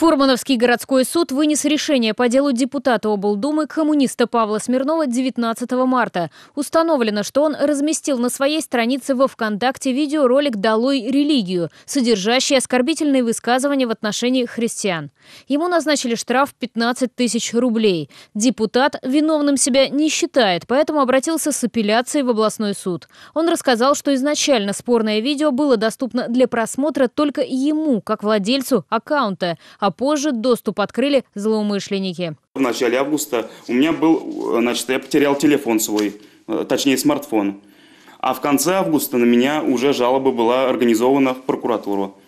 Фурмановский городской суд вынес решение по делу депутата облдумы коммуниста Павла Смирнова 19 марта. Установлено, что он разместил на своей странице во ВКонтакте видеоролик «Долой религию», содержащий оскорбительные высказывания в отношении христиан. Ему назначили штраф 15 тысяч рублей. Депутат виновным себя не считает, поэтому обратился с апелляцией в областной суд. Он рассказал, что изначально спорное видео было доступно для просмотра только ему, как владельцу аккаунта, а позже доступ открыли злоумышленники. В начале августа у меня был, значит, я потерял телефон свой, э, точнее смартфон. А в конце августа на меня уже жалоба была организована в прокуратуру.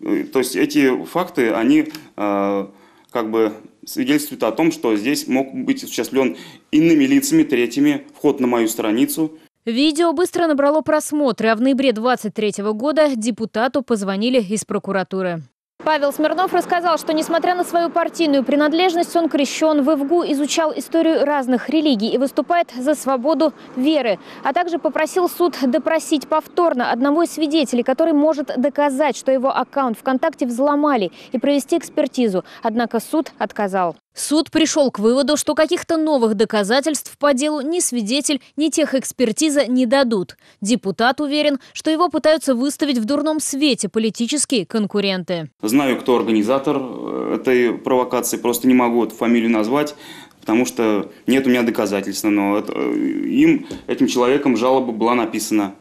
Э, то есть эти факты, они э, как бы свидетельствуют о том, что здесь мог быть осуществлен иными лицами, третьими, вход на мою страницу. Видео быстро набрало просмотры, а в ноябре 23 года депутату позвонили из прокуратуры. Павел Смирнов рассказал, что, несмотря на свою партийную принадлежность, он крещен в ИВГУ, изучал историю разных религий и выступает за свободу веры. А также попросил суд допросить повторно одного из свидетелей, который может доказать, что его аккаунт ВКонтакте взломали и провести экспертизу. Однако суд отказал. Суд пришел к выводу, что каких-то новых доказательств по делу ни свидетель, ни техэкспертиза не дадут. Депутат уверен, что его пытаются выставить в дурном свете политические конкуренты. Знаю, кто организатор э, этой провокации, просто не могу эту фамилию назвать потому что нет у меня доказательств, но это, э, им, этим человеком жалоба была написана.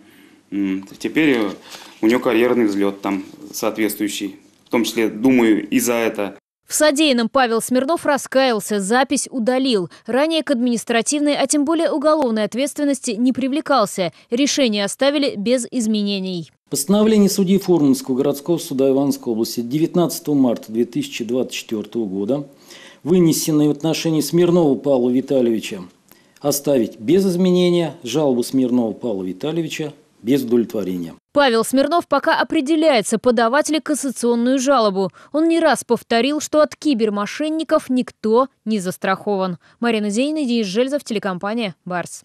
Теперь э, у него карьерный взлет там соответствующий, в том числе, думаю, и за это. В содеянном Павел Смирнов раскаялся, запись удалил. Ранее к административной, а тем более уголовной ответственности не привлекался. Решение оставили без изменений. Постановление судей Фурманского городского суда Ивановской области 19 марта 2024 года вынесенное в отношении Смирнова Павла Витальевича оставить без изменения жалобу Смирнова Павла Витальевича без удовлетворения. Павел Смирнов пока определяется, подавать ли кассационную жалобу. Он не раз повторил, что от кибермошенников никто не застрахован. Марина Зейна, Денис Жельзов, телекомпания «Барс».